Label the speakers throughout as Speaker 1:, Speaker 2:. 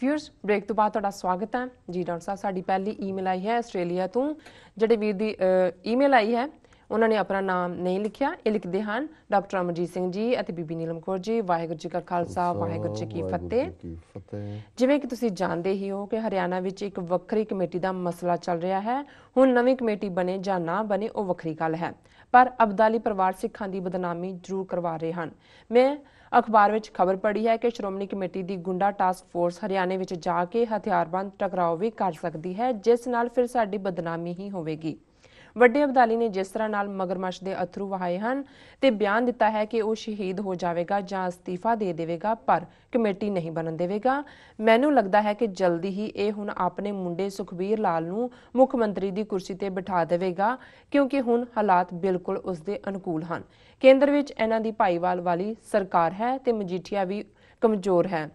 Speaker 1: ਵਿਅਰਸ break ਤੋਂ ਬਾਅਦ ਤੁਹਾਡਾ ਸਵਾਗਤ ਹੈ ਜੀ ਡਾਕਟਰ ਸਾਹਿਬ ਸਾਡੀ ਪਹਿਲੀ ਈਮੇਲ ਆਈ ਹੈ ਆਸਟ੍ਰੇਲੀਆ ਤੋਂ ਜਿਹੜੇ ਵੀਰ ਦੀ ਈਮੇਲ ਆਈ ਹੈ ਉਹਨਾਂ ਨੇ ਆਪਣਾ ਨਾਮ ਨਹੀਂ ਲਿਖਿਆ ਇਹ ਲਿਖਦੇ ਹਨ ਡਾਕਟਰ ਅਮਰਜੀਤ ਸਿੰਘ ਜੀ ਅਤੇ ਬੀਬੀ ਨੀਲਮ ਕੌਰ ਜੀ ਵਾਹਿਗੁਰੂ ਜੀ ਕਾ ਖਾਲਸਾ ਵਾਹਿਗੁਰੂ ਜੀ ਕੀ ਫਤਿਹ ਜਿਵੇਂ ਕਿ ਤੁਸੀਂ ਜਾਣਦੇ ਹੀ ਹੋ ਕਿ ਹਰਿਆਣਾ ਵਿੱਚ ਇੱਕ ਵੱਖਰੀ ਕਮੇਟੀ ਦਾ ਮਸਲਾ ਚੱਲ ਰਿਹਾ ਹੈ ਹੁਣ ਨਵੀਂ ਕਮੇਟੀ ਬਣੇ ਜਾਂ ਨਾ ਬਣੇ ਉਹ ਵੱਖਰੀ ਗੱਲ ਹੈ ਪਰ ਅਬਦਾਲੀ ਪਰਿਵਾਰ ਸਿੱਖਾਂ ਦੀ ਬਦਨਾਮੀ ਜ਼ਰੂਰ ਕਰਵਾ ਰਹੇ ਹਨ ਮੈਂ ਅਖਬਾਰ ਵਿੱਚ ਖਬਰ ਪੜੀ ਹੈ ਕਿ ਸ਼੍ਰੋਮਣੀ ਕਮੇਟੀ ਦੀ ਗੁੰਡਾ ਟਾਸਕ ਫੋਰਸ ਹਰਿਆਣੇ ਵਿੱਚ ਜਾ ਕੇ ਹਥਿਆਰਬੰਦ ਟਕਰਾਓ ਵੀ ਕਰ ਸਕਦੀ ਹੈ ਜਿਸ ਨਾਲ ਫਿਰ ਸਾਡੀ ਬਦਨਾਮੀ ਹੀ ਹੋਵੇਗੀ ਵੱਡੇ ਅਬਦਾਲੀ ਨੇ ਜਿਸ ਤਰ੍ਹਾਂ ਨਾਲ ਮਗਰਮਛ ਦੇ ਅਥਰੂ ਵਹਾਏ ਹਨ ਤੇ ਬਿਆਨ ਦਿੱਤਾ ਹੈ ਕਿ ਉਹ ਸ਼ਹੀਦ ਹੋ ਜਾਵੇਗਾ ਜਾਂ ਅਸਤੀਫਾ ਦੇ ਦੇਵੇਗਾ ਪਰ ਕਮੇਟੀ ਨਹੀਂ ਬਣਨ ਦੇਵੇਗਾ ਮੈਨੂੰ ਲੱਗਦਾ ਹੈ ਕਿ ਜਲਦੀ ਹੀ ਇਹ ਹੁਣ ਆਪਣੇ ਮੁੰਡੇ ਸੁਖਵੀਰ ਲਾਲ ਨੂੰ ਮੁੱਖ ਮੰਤਰੀ ਦੀ ਕੁਰਸੀ ਤੇ ਬਿਠਾ ਦੇਵੇਗਾ ਕਿਉਂਕਿ ਹੁਣ ਹਾਲਾਤ ਬਿਲਕੁਲ ਉਸ ਦੇ ਅਨੁਕੂਲ ਹਨ ਕੇਂਦਰ ਵਿੱਚ ਇਹਨਾਂ ਦੀ ਭਾਈਵਾਲ ਵਾਲੀ ਸਰਕਾਰ ਹੈ ਤੇ ਮਜੀਠੀਆ ਵੀ ਕਮਜ਼ੋਰ ਹੈ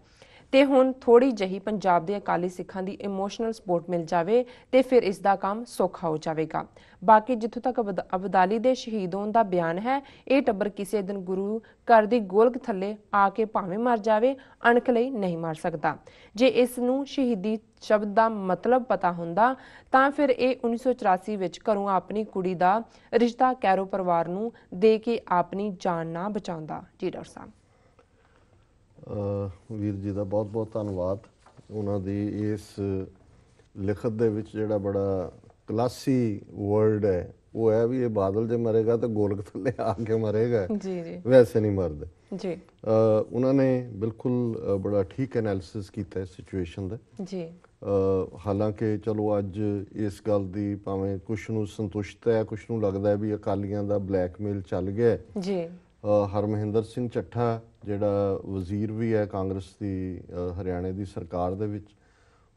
Speaker 1: ਤੇ ਹੁਣ ਥੋੜੀ ਜਹੀ ਪੰਜਾਬ ਦੇ ਅਕਾਲੀ ਸਿੱਖਾਂ ਦੀ ਇਮੋਸ਼ਨਲ ਸਪੋਰਟ ਮਿਲ ਜਾਵੇ ਤੇ ਫਿਰ ਇਸ ਦਾ ਕੰਮ ਸੌਖਾ ਹੋ ਜਾਵੇਗਾ ਬਾਕੀ ਜਿੱਥੋਂ ਤੱਕ ਅਬਦਾਲੀ ਦੇ ਸ਼ਹੀਦ ਹੋਣ ਦਾ ਬਿਆਨ ਹੈ ਇਹ ਟੱਬਰ ਕਿਸੇ ਦਿਨ ਗੁਰੂ ਘਰ ਦੀ ਗੋਲਕ ਥੱਲੇ ਆ ਕੇ ਭਾਵੇਂ ਮਰ ਜਾਵੇ ਅਣਖ ਲਈ ਨਹੀਂ ਮਰ ਸਕਦਾ ਜੇ ਇਸ ਨੂੰ ਸ਼ਹੀਦੀ ਸ਼ਬਦ ਦਾ ਮਤਲਬ ਪਤਾ ਹੁੰਦਾ ਤਾਂ ਫਿਰ ਇਹ 1984 ਵਿੱਚ ਘਰੋਂ ਆਪਣੀ ਕੁੜੀ ਦਾ ਰਿਸ਼ਤਾ ਕੈਰੋ ਪਰਿਵਾਰ ਨੂੰ ਦੇ ਕੇ ਆਪਣੀ ਜਾਨ ਨਾ ਬਚਾਉਂਦਾ ਜੀ ਡਾਕਟਰ ਸਾਹਿਬ
Speaker 2: ਵੀਰ ਜੀ ਦਾ ਬਹੁਤ ਬਹੁਤ ਧੰਨਵਾਦ ਉਹਨਾਂ ਦੀ ਇਸ ਲਿਖਤ ਦੇ ਵਿੱਚ ਜਿਹੜਾ ਬੜਾ ਕਲਾਸੀ ਵਰਡ ਹੈ ਉਹ ਹੈ ਵੀ ਇਹ ਬਾਦਲ ਜੇ ਮਰੇਗਾ ਤਾਂ ਗੋਲਕ ਥੱਲੇ ਆ ਕੇ ਮਰੇਗਾ ਜੀ ਜੀ ਵੈਸੇ ਨਹੀਂ ਮਰਦਾ ਜੀ ਉਹਨਾਂ ਨੇ ਬਿਲਕੁਲ ਬੜਾ ਠੀਕ ਐਨਾਲਿਸਿਸ ਕੀਤਾ ਹੈ ਸਿਚੁਏਸ਼ਨ ਦਾ ਜੀ ਹਾਲਾਂਕਿ ਚਲੋ ਅੱਜ ਇਸ ਗੱਲ ਦੀ ਭਾਵੇਂ ਕੁਝ ਨੂੰ ਸੰਤੁਸ਼ਟ ਹੈ ਕੁਝ ਨੂੰ ਲੱਗਦਾ ਹੈ ਵੀ ਅਕਾਲੀਆਂ ਦਾ ਬਲੈਕਮੇਲ ਚੱਲ ਗਿਆ ਜੀ ਹਰਮਹਿੰਦਰ ਸਿੰਘ ਚੱਠਾ ਜਿਹੜਾ ਵਜ਼ੀਰ ਵੀ ਹੈ ਕਾਂਗਰਸ ਦੀ ਹਰਿਆਣੇ ਦੀ ਸਰਕਾਰ ਦੇ ਵਿੱਚ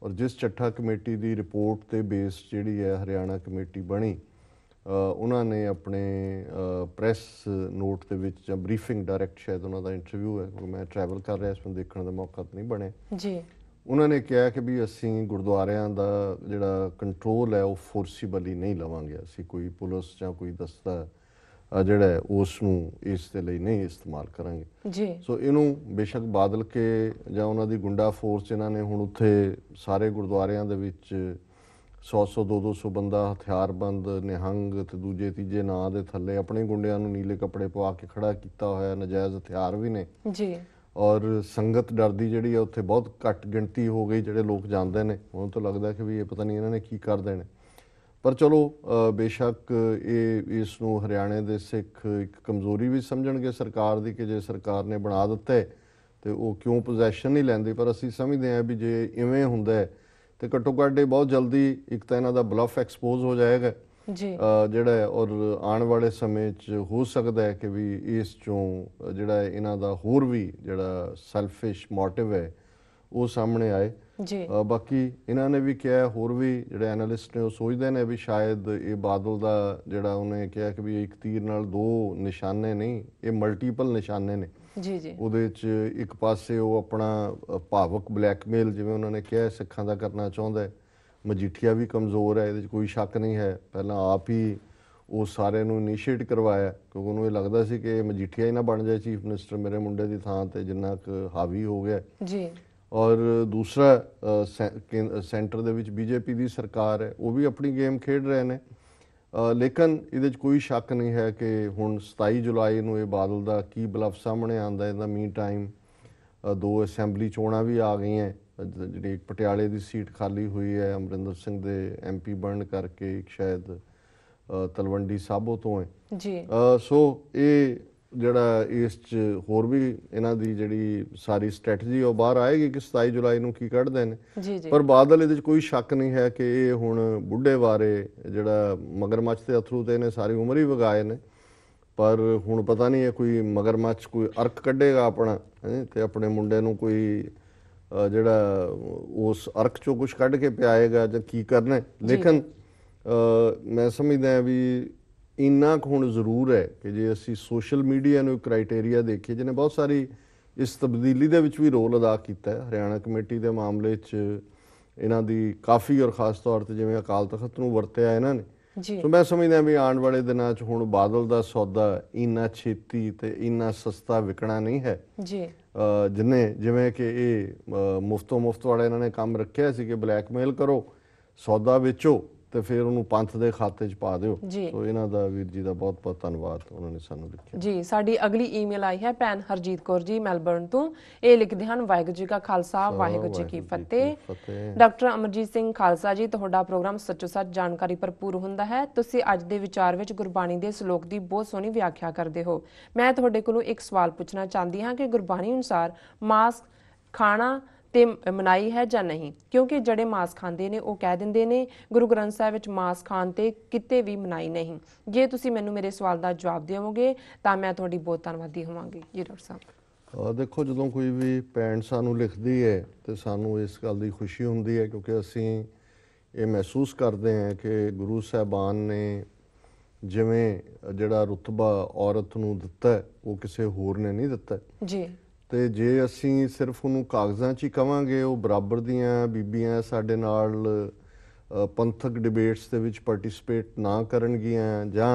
Speaker 2: ਔਰ ਜਿਸ ਚੱਠਾ ਕਮੇਟੀ ਦੀ ਰਿਪੋਰਟ ਤੇ ਬੇਸ ਜਿਹੜੀ ਹੈ ਹਰਿਆਣਾ ਕਮੇਟੀ ਬਣੀ ਉਹਨਾਂ ਨੇ ਆਪਣੇ ਪ੍ਰੈਸ ਨੋਟ ਦੇ ਵਿੱਚ ਜਾਂ ਬਰੀਫਿੰਗ ਡਾਇਰੈਕਟ ਸ਼ਾਇਦ ਉਹਨਾਂ ਦਾ ਇੰਟਰਵਿਊ ਹੈ ਕਿਉਂਕਿ ਮੈਂ ਟਰੈਵਲ ਕਰ ਰਿਹਾ ਇਸ ਨੂੰ ਦੇਖਣ ਦਾ ਮੌਕਾ ਨਹੀਂ ਬਣਿਆ ਜੀ ਉਹਨਾਂ ਨੇ ਕਿਹਾ ਕਿ ਵੀ ਅਸੀਂ ਗੁਰਦੁਆਰਿਆਂ ਦਾ ਜਿਹੜਾ ਕੰਟਰੋਲ ਹੈ ਉਹ ਫੋਰਸੀਬਲੀ ਨਹੀਂ ਲਵਾਂਗੇ ਅਸੀਂ ਕੋਈ ਪੁਲਿਸ ਜਾਂ ਕੋਈ ਦਸਤਾ ਜਿਹੜਾ ਉਸ ਨੂੰ ਇਸ ਦੇ ਲਈ ਨਹੀਂ ਇਸਤੇਮਾਲ ਕਰਾਂਗੇ ਜੀ ਸੋ ਇਹਨੂੰ ਬੇਸ਼ੱਕ ਬਾਦਲ ਕੇ ਜਾਂ ਉਹਨਾਂ ਦੀ ਗੁੰਡਾ ਫੋਰਸ ਇਹਨਾਂ ਨੇ ਹੁਣ ਉੱਥੇ ਸਾਰੇ ਗੁਰਦੁਆਰਿਆਂ ਦੇ ਵਿੱਚ 100-100 200 ਬੰਦਾ ਹਥਿਆਰਬੰਦ ਨਿਹੰਗ ਤੇ ਦੂਜੇ ਤੀਜੇ ਨਾਂ ਦੇ ਥੱਲੇ ਆਪਣੇ ਗੁੰਡਿਆਂ ਨੂੰ ਨੀਲੇ ਕੱਪੜੇ ਪਵਾ ਕੇ ਖੜਾ ਕੀਤਾ ਹੋਇਆ ਨਜਾਇਜ਼ ਹਥਿਆਰ ਵੀ ਨੇ ਜੀ ਔਰ ਸੰਗਤ ਡਰਦੀ ਜਿਹੜੀ ਆ ਉੱਥੇ ਬਹੁਤ ਘੱਟ ਗਿਣਤੀ ਹੋ ਗਈ ਜਿਹੜੇ ਲੋਕ ਜਾਂਦੇ ਨੇ ਉਹਨਾਂ ਤੋਂ ਲੱਗਦਾ ਕਿ ਵੀ ਇਹ ਪਤਾ ਨਹੀਂ ਇਹਨਾਂ ਨੇ ਕੀ ਕਰ ਦੇਣਾ ਪਰ ਚਲੋ ਬੇਸ਼ੱਕ ਇਹ ਇਸ ਨੂੰ ਹਰਿਆਣੇ ਦੇ ਸਿੱਖ ਇੱਕ ਕਮਜ਼ੋਰੀ ਵੀ ਸਮਝਣਗੇ ਸਰਕਾਰ ਦੀ ਕਿ ਜੇ ਸਰਕਾਰ ਨੇ ਬਣਾ ਦਿੱਤਾ ਤੇ ਉਹ ਕਿਉਂ ਪੋਜੈਸ਼ਨ ਨਹੀਂ ਲੈਂਦੇ ਪਰ ਅਸੀਂ ਸਮਝਦੇ ਹਾਂ ਵੀ ਜੇ ਇਵੇਂ ਹੁੰਦਾ ਤੇ ਘੱਟੋ ਘੱਟ ਇਹ ਬਹੁਤ ਜਲਦੀ ਇੱਕ ਤਾਂ ਇਹਨਾਂ ਦਾ ਬਲਫ ਐਕਸਪੋਜ਼ ਹੋ ਜਾਏਗਾ ਜੀ ਜਿਹੜਾ ਔਰ ਆਉਣ ਵਾਲੇ ਸਮੇਂ 'ਚ ਹੋ ਸਕਦਾ ਹੈ ਕਿ ਵੀ ਇਸ ਚੋਂ ਜਿਹੜਾ ਇਹਨਾਂ ਦਾ ਹੋਰ ਵੀ ਜਿਹੜਾ ਸੈਲਫਿਸ਼ ਮੋਟਿਵ ਹੈ ਉਹ ਸਾਹਮਣੇ ਆਏ ਜੀ ਬਾਕੀ ਇਹਨਾਂ ਨੇ ਵੀ ਕਿਹਾ ਹੋਰ ਵੀ ਜਿਹੜੇ ਐਨਾਲਿਸਟ ਨੇ ਉਹ ਸੋਚਦੇ ਨੇ ਵੀ ਸ਼ਾਇਦ ਇਹ ਬਾਦਲ ਦਾ ਜਿਹੜਾ ਉਹਨੇ ਕਿਹਾ ਕਿ ਵੀ ਇੱਕ ਤੀਰ ਨਾਲ ਦੋ ਨਿਸ਼ਾਨੇ ਨਹੀਂ ਇਹ ਮਲਟੀਪਲ ਨਿਸ਼ਾਨੇ ਨੇ ਜੀ ਜੀ ਉਹਦੇ ਵਿੱਚ ਇੱਕ ਪਾਸੇ ਉਹ ਆਪਣਾ ਭਾਵਕ ਬਲੈਕਮੇਲ ਜਿਵੇਂ ਉਹਨਾਂ ਨੇ ਕਿਹਾ ਸਿੱਖਾਂ ਦਾ ਕਰਨਾ ਚਾਹੁੰਦਾ ਹੈ ਮਜੀਠੀਆ ਵੀ ਕਮਜ਼ੋਰ ਹੈ ਇਹਦੇ ਵਿੱਚ ਕੋਈ ਸ਼ੱਕ ਨਹੀਂ ਹੈ ਪਹਿਲਾਂ ਆਪ ਹੀ ਉਹ ਸਾਰੇ ਨੂੰ ਇਨੀਸ਼ੀਏਟ ਕਰਵਾਇਆ ਕਿਉਂਕਿ ਉਹਨੂੰ ਇਹ ਲੱਗਦਾ ਸੀ ਕਿ ਮਜੀਠੀਆ ਹੀ ਨਾ ਬਣ ਜਾਏ ਚੀਫ ਮਿਨਿਸਟਰ ਮੇਰੇ ਮੁੰਡੇ ਦੀ ਥਾਂ ਤੇ ਜਿੰਨਾ ਕ ਹਾਵੀ ਹੋ ਗਿਆ ਜੀ ਔਰ ਦੂਸਰਾ ਸੈਂਟਰ ਦੇ ਵਿੱਚ ਬੀਜੇਪੀ ਦੀ ਸਰਕਾਰ ਹੈ ਉਹ ਵੀ ਆਪਣੀ ਗੇਮ ਖੇਡ ਰਹੇ ਨੇ ਲੇਕਿਨ ਇਹਦੇ 'ਚ ਕੋਈ ਸ਼ੱਕ ਨਹੀਂ ਹੈ ਕਿ ਹੁਣ 27 ਜੁਲਾਈ ਨੂੰ ਇਹ ਬਾਦਲ ਦਾ ਕੀ ਬਲਫ ਸਾਹਮਣੇ ਆਉਂਦਾ ਇਹਦਾ ਮੀਨ ਟਾਈਮ ਦੋ ਅਸੈਂਬਲੀ ਚੋਣਾਂ ਵੀ ਆ ਗਈਆਂ ਜਿਹੜੀ ਇੱਕ ਪਟਿਆਲੇ ਦੀ ਸੀਟ ਖਾਲੀ ਹੋਈ ਹੈ ਅਮਰਿੰਦਰ ਸਿੰਘ ਦੇ ਐਮਪੀ ਬਣਨ ਕਰਕੇ ਇੱਕ ਸ਼ਾਇਦ ਤਲਵੰਡੀ ਸਾਬੋ ਤੋਂ ਹੈ ਜੀ ਸੋ ਇਹ ਜਿਹੜਾ ਇਸ 'ਚ ਹੋਰ ਵੀ ਇਹਨਾਂ ਦੀ ਜਿਹੜੀ ਸਾਰੀ ਸਟ੍ਰੈਟਜੀ ਉਹ ਬਾਹਰ ਆਏਗੀ ਕਿ 27 ਜੁਲਾਈ ਨੂੰ ਕੀ ਕੱਢਦੇ ਨੇ ਪਰ ਬਾਦਲ ਇਹਦੇ 'ਚ ਕੋਈ ਸ਼ੱਕ ਨਹੀਂ ਹੈ ਕਿ ਇਹ ਹੁਣ ਬੁੱਢੇ ਵਾਰੇ ਜਿਹੜਾ ਮਗਰਮੱਛ ਦੇ ਅਥਰੂ ਤੇ ਇਹਨੇ ਸਾਰੀ ਉਮਰ ਹੀ ਵਗਾਏ ਨੇ ਪਰ ਹੁਣ ਪਤਾ ਨਹੀਂ ਇਹ ਕੋਈ ਮਗਰਮੱਛ ਕੋਈ ਅਰਕ ਕੱਢੇਗਾ ਆਪਣਾ ਤੇ ਆਪਣੇ ਮੁੰਡੇ ਨੂੰ ਕੋਈ ਜਿਹੜਾ ਉਸ ਅਰਕ ਚੋਂ ਕੁਝ ਕੱਢ ਕੇ ਪਿਆਏਗਾ ਜਾਂ ਕੀ ਕਰਨਾ ਲੇਕਿਨ ਮੈਂ ਸਮਝਦਾ ਵੀ ਇੰਨਾ ਹੁਣ ਜ਼ਰੂਰ ਹੈ ਕਿ ਜੇ ਅਸੀਂ ਸੋਸ਼ਲ ਮੀਡੀਆ ਨੂੰ ਕ੍ਰਾਈਟੇਰੀਆ ਦੇਖੀਏ ਜਿਹਨੇ ਬਹੁਤ ਸਾਰੀ ਇਸ ਤਬਦੀਲੀ ਦੇ ਵਿੱਚ ਵੀ ਰੋਲ ਅਦਾ ਕੀਤਾ ਹੈ ਹਰਿਆਣਾ ਕਮੇਟੀ ਦੇ ਮਾਮਲੇ 'ਚ ਇਹਨਾਂ ਦੀ ਕਾਫੀ ਔਰ ਖਾਸ ਤੌਰ ਤੇ ਜਿਵੇਂ ਅਕਾਲ ਤਖਤ ਨੂੰ ਵਰਤਿਆ ਇਹਨਾਂ ਨੇ ਸੋ ਮੈਂ ਸਮਝਦਾ ਵੀ ਆਉਣ ਵਾਲੇ ਦਿਨਾਂ 'ਚ ਹੁਣ ਬਾਦਲ ਦਾ ਸੌਦਾ ਇੰਨਾ ਛੇਤੀ ਤੇ ਇੰਨਾ ਸਸਤਾ ਵਿਕਣਾ ਨਹੀਂ ਹੈ ਜੀ ਜਿਨੇ ਜਿਵੇਂ ਕਿ ਇਹ ਮੁਫਤੋ ਮੁਫਤ ਵਾਲੇ ਇਹਨਾਂ ਨੇ ਕੰਮ ਰੱਖਿਆ ਸੀ ਕਿ ਬਲੈਕਮੇਲ ਕਰੋ ਸੌਦਾ ਵੇਚੋ ਤੇ ਫਿਰ ਉਹਨੂੰ ਪੰਥ ਦੇ ਖਾਤੇ 'ਚ ਪਾ ਦਿਓ ਸੋ ਇਹਨਾਂ ਦਾ ਵੀਰ ਜੀ ਦਾ ਬਹੁਤ ਬਹੁਤ ਧੰਨਵਾਦ ਉਹਨਾਂ ਨੇ ਸਾਨੂੰ ਲਿਖਿਆ
Speaker 1: ਜੀ ਸਾਡੀ ਅਗਲੀ ਈਮੇਲ ਆਈ ਹੈ ਭੈਣ ਹਰਜੀਤ ਕੌਰ ਜੀ ਮੈਲਬਰਨ ਤੋਂ ਇਹ ਲਿਖਦੇ ਹਨ ਵਾਹਿਗੁਰੂ ਜੀ ਕਾ ਖਾਲਸਾ ਵਾਹਿਗੁਰੂ ਜੀ ਕੀ ਫਤਿਹ ਡਾਕਟਰ ਅਮਰਜੀਤ ਸਿੰਘ ਖਾਲਸਾ ਜੀ ਤੁਹਾਡਾ ਪ੍ਰੋਗਰਾਮ ਸੱਚੋ ਸੱਚ ਜਾਣਕਾਰੀ ਭਰਪੂਰ ਹੁੰਦਾ ਹੈ ਤੁਸੀਂ ਅੱਜ ਦੇ ਵਿਚਾਰ ਵਿੱਚ ਗੁਰਬਾਣੀ ਦੇ ਸ਼ਲੋਕ ਦੀ ਬਹੁਤ ਸੋਹਣੀ ਵਿਆਖਿਆ ਕਰਦੇ ਹੋ ਮੈਂ ਤੁਹਾਡੇ ਕੋਲੋਂ ਇੱਕ ਸਵਾਲ ਪੁੱਛਣਾ ਚਾਹੁੰਦੀ ਹਾਂ ਕਿ ਗੁਰਬਾਣੀ ਅਨੁਸਾਰ ਮਾਸਕ ਖਾਣਾ ਤੇ ਮਨਾਈ ਹੈ ਜਾਂ ਨਹੀਂ ਕਿਉਂਕਿ ਜਿਹੜੇ ਮਾਸ ਖਾਂਦੇ ਨੇ ਉਹ ਕਹਿ ਦਿੰਦੇ ਨੇ ਗੁਰੂ ਗ੍ਰੰਥ ਸਾਹਿਬ ਵਿੱਚ ਮਾਸ ਖਾਣ ਤੇ ਕਿਤੇ ਵੀ ਮਨਾਈ ਨਹੀਂ ਜੇ ਤੁਸੀਂ ਮੈਨੂੰ ਮੇਰੇ ਸਵਾਲ ਦਾ ਜਵਾਬ ਦਿਓਗੇ ਤਾਂ ਮੈਂ ਤੁਹਾਡੀ ਬਹੁਤ ਧੰਨਵਾਦੀ ਹੋਵਾਂਗੀ ਜੀ ਡਾਕਟਰ
Speaker 2: ਸਾਹਿਬ ਦੇਖੋ ਜਦੋਂ ਕੋਈ ਵੀ ਪੈਂਟ ਸਾਨੂੰ ਲਿਖਦੀ ਹੈ ਤੇ ਸਾਨੂੰ ਇਸ ਗੱਲ ਦੀ ਖੁਸ਼ੀ ਹੁੰਦੀ ਹੈ ਕਿਉਂਕਿ ਅਸੀਂ ਇਹ ਮਹਿਸੂਸ ਕਰਦੇ ਹਾਂ ਕਿ ਗੁਰੂ ਸਾਹਿਬਾਨ ਨੇ ਜਿਵੇਂ ਜਿਹੜਾ ਰੁਤਬਾ ਔਰਤ ਨੂੰ ਦਿੱਤਾ ਉਹ ਕਿਸੇ ਹੋਰ ਨੇ ਨਹੀਂ ਦਿੱਤਾ ਜੀ ਤੇ ਜੇ ਅਸੀਂ ਸਿਰਫ ਉਹਨੂੰ ਕਾਗਜ਼ਾਂ 'ਚ ਹੀ ਕਵਾਂਗੇ ਉਹ ਬਰਾਬਰ ਦੀਆਂ ਬੀਬੀਆਂ ਸਾਡੇ ਨਾਲ ਪੰਥਕ ਡਿਬੇਟਸ ਦੇ ਵਿੱਚ ਪਾਰਟਿਸਿਪੇਟ ਨਾ ਕਰਨਗੀਆਂ ਜਾਂ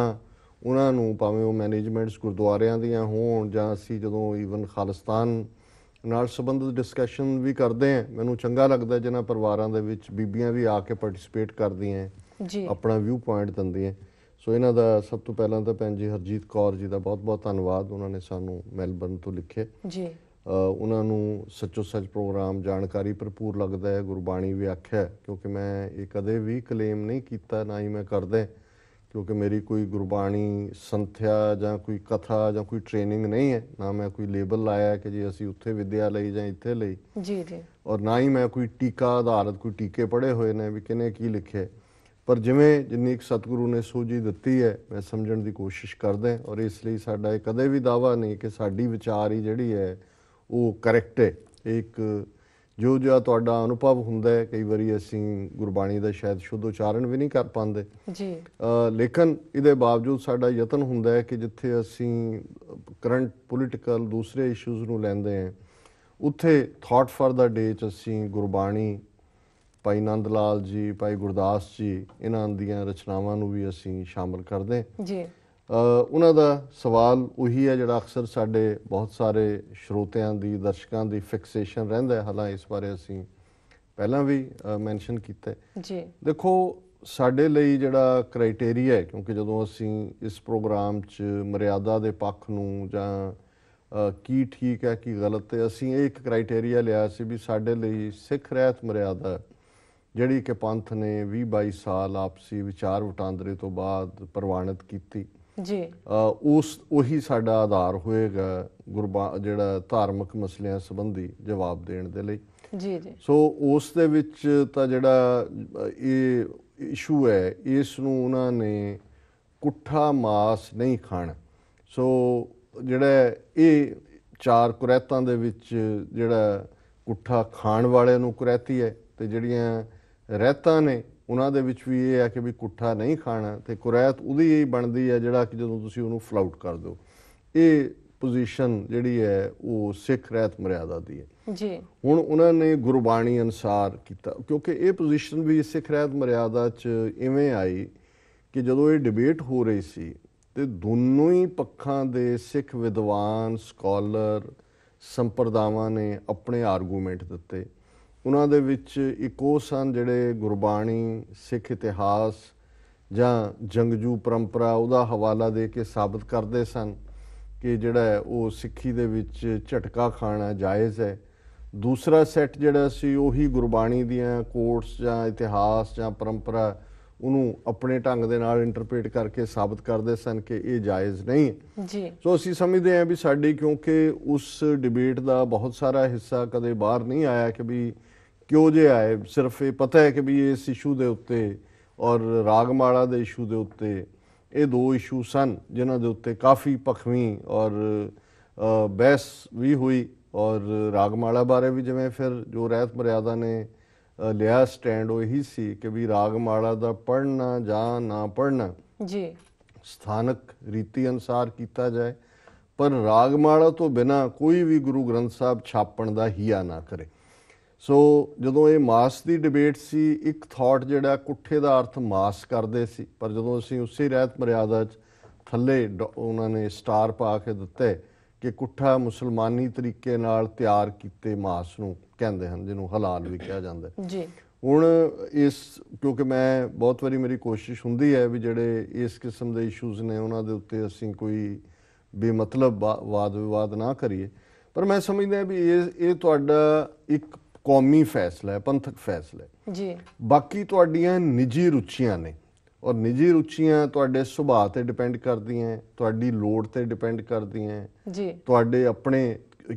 Speaker 2: ਉਹਨਾਂ ਨੂੰ ਭਾਵੇਂ ਉਹ ਮੈਨੇਜਮੈਂਟਸ ਗੁਰਦੁਆਰਿਆਂ ਦੀਆਂ ਹੋਣ ਜਾਂ ਅਸੀਂ ਜਦੋਂ ਈਵਨ ਖਾਲਿਸਤਾਨ ਨਾਲ ਸੰਬੰਧਿਤ ਡਿਸਕਸ਼ਨ ਵੀ ਕਰਦੇ ਆ ਮੈਨੂੰ ਚੰਗਾ ਲੱਗਦਾ ਜਿਨ੍ਹਾਂ ਪਰਿਵਾਰਾਂ ਦੇ ਵਿੱਚ ਬੀਬੀਆਂ ਵੀ ਆ ਕੇ ਪਾਰਟਿਸਿਪੇਟ ਕਰਦੀਆਂ ਜੀ ਆਪਣਾ ਵਿਊ ਪੁਆਇੰਟ ਦਿੰਦੀਆਂ ਸੋ ਇਹਨਾਂ ਦਾ ਸਭ ਤੋਂ ਪਹਿਲਾਂ ਤਾਂ ਭੈਣ ਜੀ ਹਰਜੀਤ ਕੌਰ ਜੀ ਦਾ ਬਹੁਤ-ਬਹੁਤ ਧੰਨਵਾਦ ਉਹਨਾਂ ਨੇ ਸਾਨੂੰ ਮੈਲਬਨ ਤੋਂ ਲਿਖੇ ਜੀ ਉਹਨਾਂ ਨੂੰ ਸੱਚੋ ਸੱਚ ਪ੍ਰੋਗਰਾਮ ਜਾਣਕਾਰੀ ਭਰਪੂਰ ਲੱਗਦਾ ਹੈ ਗੁਰਬਾਣੀ ਵਿਆਖਿਆ ਕਿਉਂਕਿ ਮੈਂ ਇਹ ਕਦੇ ਵੀ ਕਲੇਮ ਨਹੀਂ ਕੀਤਾ ਨਾ ਹੀ ਮੈਂ ਕਰਦਾ ਕਿਉਂਕਿ ਮੇਰੀ ਕੋਈ ਗੁਰਬਾਣੀ ਸੰਥਿਆ ਜਾਂ ਕੋਈ ਕਥਾ ਜਾਂ ਕੋਈ ਟ੍ਰੇਨਿੰਗ ਨਹੀਂ ਹੈ ਨਾ ਮੈਂ ਕੋਈ ਲੇਬਲ ਲਾਇਆ ਕਿ ਜੀ ਅਸੀਂ ਉੱਥੇ ਵਿਦਿਆ ਲਈ ਜਾਂ ਇੱਥੇ ਲਈ ਜੀ ਜੀ ਔਰ ਨਾ ਹੀ ਮੈਂ ਕੋਈ ਟੀਕਾ ਆਧਾਰਿਤ ਕੋਈ ਟੀਕੇ ਪੜੇ ਹੋਏ ਨੇ ਵੀ ਕਿਨੇ ਕੀ ਲਿਖਿਆ ਪਰ ਜਿਵੇਂ ਜਿੰਨੀ ਇੱਕ ਸਤਿਗੁਰੂ ਨੇ ਸੋਝੀ ਦਿੱਤੀ ਹੈ ਮੈਂ ਸਮਝਣ ਦੀ ਕੋਸ਼ਿਸ਼ ਕਰਦਾ ਔਰ ਇਸ ਲਈ ਸਾਡਾ ਇਹ ਕਦੇ ਵੀ ਦਾਵਾ ਨਹੀਂ ਕਿ ਸਾਡੀ ਵਿਚਾਰ ਹੀ ਜਿਹੜੀ ਹੈ ਉਹ ਕਰੈਕਟ ਹੈ ਇੱਕ ਜੋ ਜੋ ਤੁਹਾਡਾ ਅਨੁਭਵ ਹੁੰਦਾ ਹੈ ਕਈ ਵਾਰੀ ਅਸੀਂ ਗੁਰਬਾਣੀ ਦਾ ਸ਼ਾਇਦ ਸ਼ੁੱਧ ਉਚਾਰਨ ਵੀ ਨਹੀਂ ਕਰ ਪਾਉਂਦੇ ਜੀ ਲੇਕਿਨ ਇਹਦੇ ਬਾਵਜੂਦ ਸਾਡਾ ਯਤਨ ਹੁੰਦਾ ਹੈ ਕਿ ਜਿੱਥੇ ਅਸੀਂ ਕਰੰਟ ਪੋਲਿਟਿਕਲ ਦੂਸਰੇ ਇਸ਼ੂਜ਼ ਨੂੰ ਲੈਂਦੇ ਹਾਂ ਉੱਥੇ ਥਾਟ ਫਾਰ ਦਾ ਡੇ ਚ ਅਸੀਂ ਗੁਰਬਾਣੀ ਭਾਈ ਨੰਦ ਲਾਲ ਜੀ ਭਾਈ ਗੁਰਦਾਸ ਜੀ ਇਹਨਾਂ ਦੀਆਂ ਰਚਨਾਵਾਂ ਨੂੰ ਵੀ ਅਸੀਂ ਸ਼ਾਮਲ ਕਰਦੇ ਜੀ ਉਹਨਾਂ ਦਾ ਸਵਾਲ ਉਹੀ ਹੈ ਜਿਹੜਾ ਅਕਸਰ ਸਾਡੇ ਬਹੁਤ ਸਾਰੇ ਸਰੋਤਿਆਂ ਦੀ ਦਰਸ਼ਕਾਂ ਦੀ ਫਿਕਸੇਸ਼ਨ ਰਹਿੰਦਾ ਹੈ ਹਾਲਾਂ ਇਸ ਬਾਰੇ ਅਸੀਂ ਪਹਿਲਾਂ ਵੀ ਮੈਂਸ਼ਨ ਕੀਤਾ ਜੀ ਦੇਖੋ ਸਾਡੇ ਲਈ ਜਿਹੜਾ ਕ੍ਰਾਈਟੇਰੀਆ ਹੈ ਕਿਉਂਕਿ ਜਦੋਂ ਅਸੀਂ ਇਸ ਪ੍ਰੋਗਰਾਮ 'ਚ ਮਰਿਆਦਾ ਦੇ ਪੱਖ ਨੂੰ ਜਾਂ ਕੀ ਠੀਕ ਹੈ ਕੀ ਗਲਤ ਹੈ ਅਸੀਂ ਇਹ ਇੱਕ ਕ੍ਰਾਈਟੇਰੀਆ ਲਿਆ ਸੀ ਵੀ ਸਾਡੇ ਲਈ ਸਿੱਖ ਰਹਿਤ ਮਰਿਆਦਾ ਜਿਹੜੀ ਕਿ ਪੰਥ ਨੇ 20 22 ਸਾਲ ਆਪਸੀ ਵਿਚਾਰ ਵਟਾਂਦਰੇ ਤੋਂ ਬਾਅਦ ਪ੍ਰਵਾਨਿਤ ਕੀਤੀ ਜੀ ਉਸ ਉਹੀ ਸਾਡਾ ਆਧਾਰ ਹੋਏਗਾ ਗੁਰਬਾ ਜਿਹੜਾ ਧਾਰਮਿਕ ਮਸਲਿਆਂ ਸੰਬੰਧੀ ਜਵਾਬ ਦੇਣ ਦੇ ਲਈ ਜੀ ਜੀ ਸੋ ਉਸ ਦੇ ਵਿੱਚ ਤਾਂ ਜਿਹੜਾ ਇਹ ਇਸ਼ੂ ਹੈ ਇਸ ਨੂੰ ਉਹਨਾਂ ਨੇ ਕੁੱਠਾ ਮਾਸ ਨਹੀਂ ਖਾਣ ਸੋ ਜਿਹੜਾ ਇਹ ਚਾਰ ਕੁਰੈਤਾਂ ਦੇ ਵਿੱਚ ਜਿਹੜਾ ਕੁੱਠਾ ਖਾਣ ਵਾਲਿਆਂ ਨੂੰ ਕੁਰੈਤੀ ਹੈ ਤੇ ਜਿਹੜੀਆਂ ਰਹਿਤਾਂ ਨੇ ਉਹਨਾਂ ਦੇ ਵਿੱਚ ਵੀ ਇਹ ਆ ਕਿ ਵੀ ਕੁੱਠਾ ਨਹੀਂ ਖਾਣਾ ਤੇ ਕੁਰੈਤ ਉਹਦੀ ਹੀ ਬਣਦੀ ਹੈ ਜਿਹੜਾ ਕਿ ਜਦੋਂ ਤੁਸੀਂ ਉਹਨੂੰ ਫਲਾਊਟ ਕਰ ਦਿਓ ਇਹ ਪੋਜੀਸ਼ਨ ਜਿਹੜੀ ਹੈ ਉਹ ਸਿੱਖ ਰਹਿਤ ਮਰਿਆਦਾ ਦੀ ਹੈ ਜੀ ਹੁਣ ਉਹਨਾਂ ਨੇ ਗੁਰਬਾਣੀ ਅਨਸਾਰ ਕੀਤਾ ਕਿਉਂਕਿ ਇਹ ਪੋਜੀਸ਼ਨ ਵੀ ਸਿੱਖ ਰਹਿਤ ਮਰਿਆਦਾ 'ਚ ਇਵੇਂ ਆਈ ਕਿ ਜਦੋਂ ਇਹ ਡਿਬੇਟ ਹੋ ਰਹੀ ਸੀ ਤੇ ਦੋਨੋਂ ਹੀ ਪੱਖਾਂ ਦੇ ਸਿੱਖ ਵਿਦਵਾਨ ਸਕਾਲਰ ਸੰਪਰਦਾਵਾਂ ਨੇ ਆਪਣੇ ਆਰਗੂਮੈਂਟ ਦਿੱਤੇ ਉਹਨਾਂ ਦੇ ਵਿੱਚ ਇੱਕ ਉਹ ਸਨ ਜਿਹੜੇ ਗੁਰਬਾਣੀ ਸਿੱਖ ਇਤਿਹਾਸ ਜਾਂ ਜੰਗਜੂ ਪਰੰਪਰਾ ਉਹਦਾ ਹਵਾਲਾ ਦੇ ਕੇ ਸਾਬਤ ਕਰਦੇ ਸਨ ਕਿ ਜਿਹੜਾ ਉਹ ਸਿੱਖੀ ਦੇ ਵਿੱਚ ਝਟਕਾ ਖਾਣਾ ਜਾਇਜ਼ ਹੈ ਦੂਸਰਾ ਸੈੱਟ ਜਿਹੜਾ ਸੀ ਉਹੀ ਗੁਰਬਾਣੀ ਦੀਆਂ ਕੋਟਸ ਜਾਂ ਇਤਿਹਾਸ ਜਾਂ ਪਰੰਪਰਾ ਉਹਨੂੰ ਆਪਣੇ ਢੰਗ ਦੇ ਨਾਲ ਇੰਟਰਪ੍ਰੀਟ ਕਰਕੇ ਸਾਬਤ ਕਰਦੇ ਸਨ ਕਿ ਇਹ ਜਾਇਜ਼ ਨਹੀਂ ਜੀ ਸੋ ਅਸੀਂ ਸਮਝਦੇ ਹਾਂ ਵੀ ਸਾਡੀ ਕਿਉਂਕਿ ਉਸ ਡਿਬੇਟ ਦਾ ਬਹੁਤ ਸਾਰਾ ਹਿੱਸਾ ਕਦੇ ਬਾਹਰ ਨਹੀਂ ਆਇਆ ਕਿ ਵੀ ਕਿਉਂ ਜੇ ਆਏ ਸਿਰਫ ਇਹ ਪਤਾ ਹੈ ਕਿ ਵੀ ਇਸ ਇਸ਼ੂ ਦੇ ਉੱਤੇ ਔਰ ਰਾਗਮਾਲਾ ਦੇ ਇਸ਼ੂ ਦੇ ਉੱਤੇ ਇਹ ਦੋ ਇਸ਼ੂ ਸਨ ਜਿਨ੍ਹਾਂ ਦੇ ਉੱਤੇ ਕਾਫੀ ਪਖਵੀਂ ਔਰ ਬਹਿਸ ਵੀ ਹੋਈ ਔਰ ਰਾਗਮਾਲਾ ਬਾਰੇ ਵੀ ਜਿਵੇਂ ਫਿਰ ਜੋ ਰਹਿਤ ਮਰਿਆਦਾ ਨੇ ਲਿਆ ਸਟੈਂਡ ਉਹ ਹੀ ਸੀ ਕਿ ਵੀ ਰਾਗਮਾਲਾ ਦਾ ਪੜਨਾ ਜਾਂ ਨਾ ਪੜਨਾ ਜੀ ਸਥਾਨਕ ਰੀਤੀ ਅਨਸਾਰ ਕੀਤਾ ਜਾਏ ਪਰ ਰਾਗਮਾਲਾ ਤੋਂ ਬਿਨਾ ਕੋਈ ਵੀ ਗੁਰੂ ਗ੍ਰੰਥ ਸਾਹਿਬ ਛਾਪਣ ਦਾ ਹਿਆ ਨਾ ਕਰੇ ਸੋ ਜਦੋਂ ਇਹ ਮਾਸ ਦੀ ਡਿਬੇਟ ਸੀ ਇੱਕ ਥਾਟ ਜਿਹੜਾ ਕੁੱਠੇ ਦਾ ਅਰਥ ਮਾਸ ਕਰਦੇ ਸੀ ਪਰ ਜਦੋਂ ਅਸੀਂ ਉਸੇ ਰਹਿਤ ਮਰਿਆਦਾ 'ਚ ਥੱਲੇ ਉਹਨਾਂ ਨੇ ਸਟਾਰ ਪਾ ਕੇ ਦਿੱਤੇ ਕਿ ਕੁੱਠਾ ਮੁਸਲਮਾਨੀ ਤਰੀਕੇ ਨਾਲ ਤਿਆਰ ਕੀਤੇ ਮਾਸ ਨੂੰ ਕਹਿੰਦੇ ਹਨ ਜਿਹਨੂੰ ਹਲਾਲ ਵੀ ਕਿਹਾ ਜਾਂਦਾ ਜੀ ਹੁਣ ਇਸ ਕਿਉਂਕਿ ਮੈਂ ਬਹੁਤ ਵਾਰੀ ਮੇਰੀ ਕੋਸ਼ਿਸ਼ ਹੁੰਦੀ ਹੈ ਵੀ ਜਿਹੜੇ ਇਸ ਕਿਸਮ ਦੇ ਇਸ਼ੂਜ਼ ਨੇ ਉਹਨਾਂ ਦੇ ਉੱਤੇ ਅਸੀਂ ਕੋਈ ਬੇਮਤਲਬ ਵਾਦ ਵਿਵਾਦ ਨਾ ਕਰੀਏ ਪਰ ਮੈਂ ਸਮਝਦਾ ਵੀ ਇਹ ਇਹ ਤੁਹਾਡਾ ਇੱਕ ਕੌਮੀ ਫੈਸਲਾ ਹੈ ਪੰਥਕ ਫੈਸਲਾ ਹੈ ਜੀ ਬਾਕੀ ਤੁਹਾਡੀਆਂ ਨਿੱਜੀ ਰੁਚੀਆਂ ਨੇ ਔਰ ਨਿੱਜੀ ਰੁਚੀਆਂ ਤੁਹਾਡੇ ਸੁਭਾਅ ਤੇ ਡਿਪੈਂਡ ਕਰਦੀਆਂ ਤੁਹਾਡੀ ਲੋੜ ਤੇ ਡਿਪੈਂਡ ਕਰਦੀਆਂ ਜੀ ਤੁਹਾਡੇ ਆਪਣੇ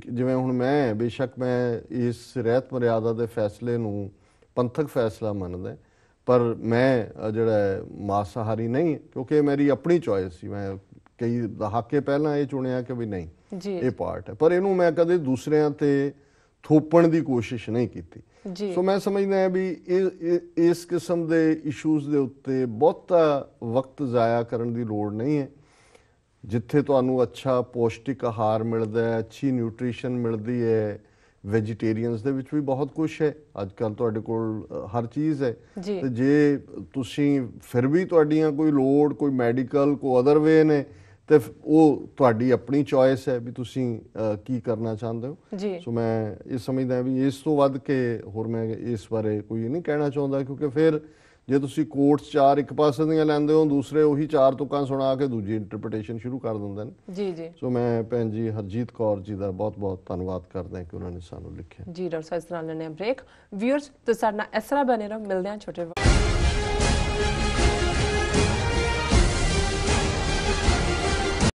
Speaker 2: ਜਿਵੇਂ ਹੁਣ ਮੈਂ ਬੇਸ਼ੱਕ ਮੈਂ ਇਸ ਰਹਿਤ ਮਰਿਆਦਾ ਦੇ ਫੈਸਲੇ ਨੂੰ ਪੰਥਕ ਫੈਸਲਾ ਮੰਨਦਾ ਪਰ ਮੈਂ ਜਿਹੜਾ ਮਾਸਾਹਾਰੀ ਨਹੀਂ ਕਿਉਂਕਿ ਮੇਰੀ ਆਪਣੀ ਚੋਇਸ ਸੀ ਮੈਂ ਕਈ ਦਹਾਕੇ ਪਹਿਲਾਂ ਇਹ ਚੁਣਿਆ ਕਿ ਵੀ ਨਹੀਂ ਜੀ ਇਹ ਪਾਰਟ ਹੈ ਪਰ ਇਹਨੂੰ ਮੈਂ ਕਦੇ ਦੂਸਰਿਆਂ ਤੇ ਥੋਪਣ ਦੀ ਕੋਸ਼ਿਸ਼ ਨਹੀਂ ਕੀਤੀ ਸੋ ਮੈਂ ਸਮਝਦਾ ਹਾਂ ਵੀ ਇਸ ਇਸ ਕਿਸਮ ਦੇ ਇਸ਼ੂਜ਼ ਦੇ ਉੱਤੇ ਬਹੁਤ ਵਕਤ ਜ਼ਾਇਆ ਕਰਨ ਦੀ ਲੋੜ ਨਹੀਂ ਹੈ ਜਿੱਥੇ ਤੁਹਾਨੂੰ ਅੱਛਾ ਪੌਸ਼ਟਿਕ ਆਹਾਰ ਮਿਲਦਾ ਹੈ ਅੱਛੀ ਨਿਊਟ੍ਰੀਸ਼ਨ ਮਿਲਦੀ ਹੈ ਵੈਜੀਟੇਰੀਅਨਸ ਦੇ ਵਿੱਚ ਵੀ ਬਹੁਤ ਕੁਝ ਹੈ ਅੱਜ ਕੱਲ ਤੁਹਾਡੇ ਕੋਲ ਹਰ ਚੀਜ਼ ਹੈ ਤੇ ਜੇ ਤੁਸੀਂ ਫਿਰ ਵੀ ਤੁਹਾਡੀਆਂ ਕੋਈ ਲੋੜ ਕੋਈ ਮੈਡੀਕਲ ਕੋ ਅਦਰ ਵੇ ਨੇ ਤੇ ਉਹ ਤੁਹਾਡੀ ਆਪਣੀ ਚੋਇਸ ਹੈ ਵੀ ਤੁਸੀਂ ਕੀ ਕਰਨਾ ਚਾਹੁੰਦੇ ਹੋ ਸੋ ਮੈਂ ਇਹ ਸਮਝਦਾ ਵੀ ਇਸ ਤੋਂ ਵੱਧ ਕੇ ਹੋਰ ਮੈਂ ਇਸ ਬਾਰੇ ਕੋਈ ਨਹੀਂ ਕਹਿਣਾ ਚਾਹੁੰਦਾ ਕਿਉਂਕਿ ਫਿਰ ਜੇ ਤੁਸੀਂ ਕੋਰਟਸ ਚਾਰ ਇੱਕ ਪਾਸੇ ਦੀਆਂ ਲੈਂਦੇ ਹੋ ਦੂਸਰੇ ਉਹੀ ਚਾਰ ਤੁਕਾਂ ਸੁਣਾ ਕੇ ਦੂਜੀ ਇੰਟਰਪ੍ਰੀਟੇਸ਼ਨ ਸ਼ੁਰੂ ਕਰ ਦਿੰਦੇ ਨੇ ਜੀ ਜੀ ਸੋ ਮੈਂ ਭੈਣ ਜੀ ਹਰਜੀਤ ਕੌਰ ਜੀ ਦਾ ਬਹੁਤ-ਬਹੁਤ ਧੰਨਵਾਦ ਕਰਦਾ ਕਿ ਉਹਨਾਂ ਨੇ ਸਾਨੂੰ ਲਿਖਿਆ
Speaker 1: ਜੀ ਡਾਕਟਰ ਸਾਹਿਬ ਇਸ ਤਰ੍ਹਾਂ ਲੈਣੇ ਬ੍ਰੇਕ ਵੀਅਰਸ ਤੁਸੀਂ ਸਾਡਾ ਇਸ ਤਰ੍ਹਾਂ ਬਣੇ ਰਹੋ ਮਿਲਦੇ ਹਾਂ ਛੋਟੇ